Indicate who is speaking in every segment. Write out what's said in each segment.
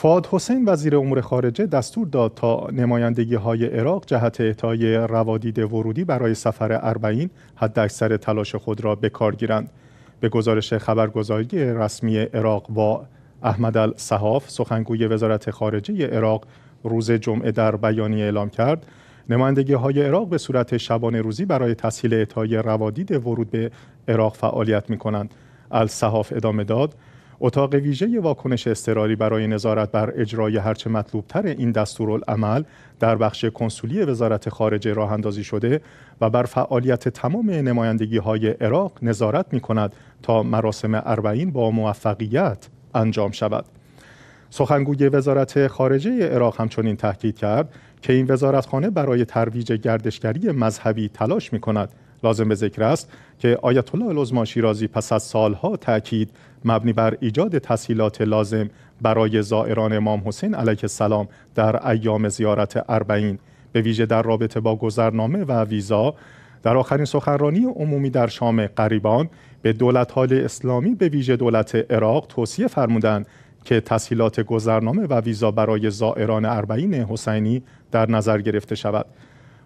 Speaker 1: فاد حسین وزیر امور خارجه دستور داد تا نمایندگی های عراق جهت اعطای روادید ورودی برای سفر اربعین حداکثر تلاش خود را به کار گیرند به گزارش خبرگزاری رسمی عراق با احمد الصحاف سخنگوی وزارت خارجه عراق روز جمعه در بیانیه اعلام کرد نمایندگی های عراق به صورت شبانه روزی برای تسهیل اعطای روادید ورود به عراق فعالیت می کنند الصحاف ادامه داد اتاق ویژه واکنش اضطراری برای نظارت بر اجرای هرچه مطلوبتر این دستورالعمل در بخش کنسولی وزارت خارجه راه اندازی شده و بر فعالیت تمام نمایندگی های عراق نظارت می کند تا مراسم اربعین با موفقیت انجام شود. سخنگوی وزارت خارجه عراق همچنین تاکید کرد که این وزارتخانه برای ترویج گردشگری مذهبی تلاش می کند. لازم به ذکر است که آیت الله العظما شیرازی پس از سالها تاکید مبنی بر ایجاد تسهیلات لازم برای زائران امام حسین علیه السلام در ایام زیارت اربعین به ویژه در رابطه با گذرنامه و ویزا در آخرین سخنرانی عمومی در شام قریبان به دولت حال اسلامی به ویژه دولت عراق توصیه فرمودند که تسهیلات گذرنامه و ویزا برای زائران اربعین حسینی در نظر گرفته شود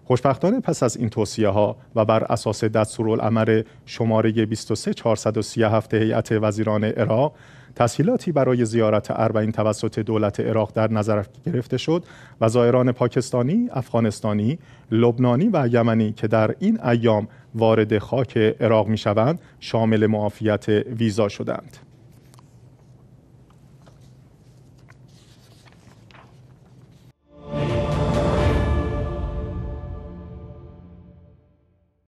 Speaker 1: خوشبختانه پس از این توصیه ها و بر اساس دستورالعمل شماره 23437 هیئت وزیران عراق تسهیلاتی برای زیارت اربعین توسط دولت عراق در نظر گرفته شد و زائران پاکستانی، افغانستانی، لبنانی و یمنی که در این ایام وارد خاک عراق می شوند شامل معافیت ویزا شدند.